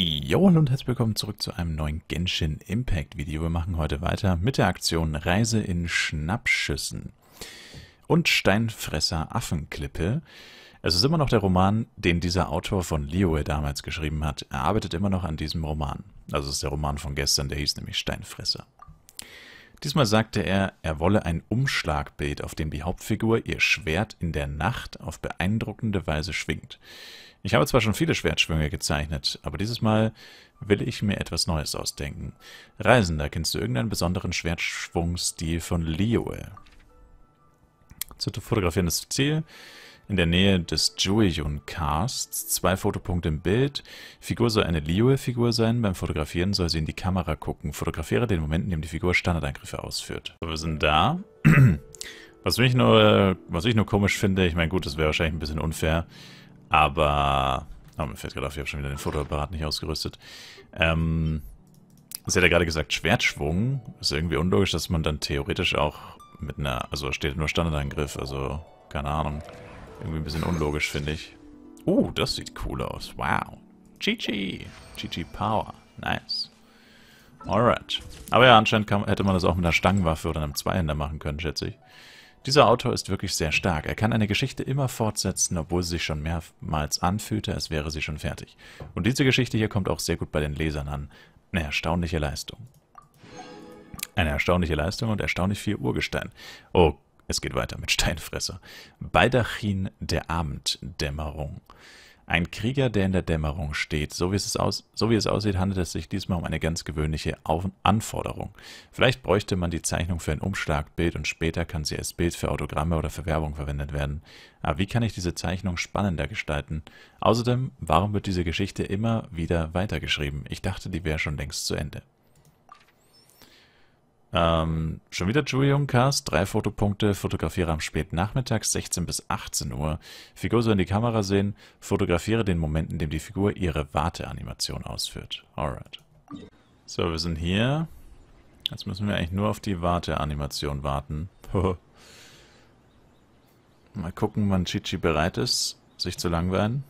Jo und herzlich willkommen zurück zu einem neuen Genshin Impact Video. Wir machen heute weiter mit der Aktion Reise in Schnappschüssen und Steinfresser Affenklippe. Es ist immer noch der Roman, den dieser Autor von Liyue damals geschrieben hat. Er arbeitet immer noch an diesem Roman. Also es ist der Roman von gestern, der hieß nämlich Steinfresser. Diesmal sagte er, er wolle ein Umschlagbild, auf dem die Hauptfigur ihr Schwert in der Nacht auf beeindruckende Weise schwingt. Ich habe zwar schon viele Schwertschwünge gezeichnet, aber dieses Mal will ich mir etwas Neues ausdenken. Reisender, kennst du irgendeinen besonderen Schwertschwungstil von Lioe? Zu fotografieren ist Ziel in der Nähe des Juyun Casts. zwei Fotopunkte im Bild. Figur soll eine liyue figur sein. Beim Fotografieren soll sie in die Kamera gucken. Fotografiere den Moment, in dem die Figur Standardangriffe ausführt. So, wir sind da. Was, mich nur, was ich nur komisch finde, ich meine, gut, das wäre wahrscheinlich ein bisschen unfair, aber... Oh, mir fällt gerade auf, ich habe schon wieder den Fotoapparat nicht ausgerüstet. Ähm, sie hat ja gerade gesagt, Schwertschwung. Ist irgendwie unlogisch, dass man dann theoretisch auch mit einer... Also steht nur Standardangriff, also keine Ahnung. Irgendwie ein bisschen unlogisch, finde ich. Uh, das sieht cool aus. Wow. GG. GG Power. Nice. Alright. Aber ja, anscheinend kann, hätte man das auch mit einer Stangenwaffe oder einem Zweihänder machen können, schätze ich. Dieser Autor ist wirklich sehr stark. Er kann eine Geschichte immer fortsetzen, obwohl sie sich schon mehrmals anfühlte, als wäre sie schon fertig. Und diese Geschichte hier kommt auch sehr gut bei den Lesern an. Eine erstaunliche Leistung. Eine erstaunliche Leistung und erstaunlich viel Urgestein. Oh es geht weiter mit Steinfresser. Baldachin der Abenddämmerung. Ein Krieger, der in der Dämmerung steht. So wie, es aus, so wie es aussieht, handelt es sich diesmal um eine ganz gewöhnliche Auf Anforderung. Vielleicht bräuchte man die Zeichnung für ein Umschlagbild und später kann sie als Bild für Autogramme oder für Werbung verwendet werden. Aber wie kann ich diese Zeichnung spannender gestalten? Außerdem, warum wird diese Geschichte immer wieder weitergeschrieben? Ich dachte, die wäre schon längst zu Ende. Ähm, schon wieder Julium Cast, drei Fotopunkte, fotografiere am Nachmittag, 16 bis 18 Uhr, Figur soll in die Kamera sehen, fotografiere den Moment, in dem die Figur ihre Warteanimation ausführt. Alright. So, wir sind hier. Jetzt müssen wir eigentlich nur auf die Warteanimation warten. Mal gucken, wann Chichi bereit ist, sich zu langweilen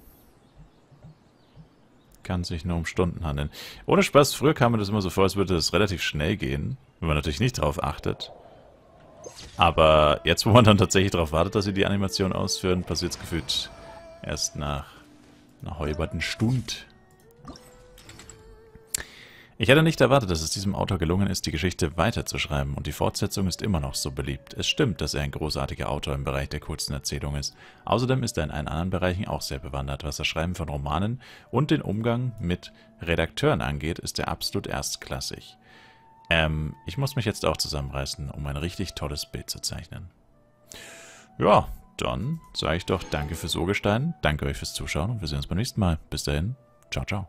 kann sich nur um Stunden handeln. Ohne Spaß, früher kam mir das immer so vor, als würde es relativ schnell gehen, wenn man natürlich nicht drauf achtet. Aber jetzt, wo man dann tatsächlich darauf wartet, dass sie die Animation ausführen, passiert es gefühlt erst nach einer halben Stunde. Ich hätte nicht erwartet, dass es diesem Autor gelungen ist, die Geschichte weiterzuschreiben und die Fortsetzung ist immer noch so beliebt. Es stimmt, dass er ein großartiger Autor im Bereich der kurzen Erzählung ist. Außerdem ist er in allen anderen Bereichen auch sehr bewandert. Was das Schreiben von Romanen und den Umgang mit Redakteuren angeht, ist er absolut erstklassig. Ähm, ich muss mich jetzt auch zusammenreißen, um ein richtig tolles Bild zu zeichnen. Ja, dann sage ich doch danke fürs Urgestein, danke euch fürs Zuschauen und wir sehen uns beim nächsten Mal. Bis dahin, ciao, ciao.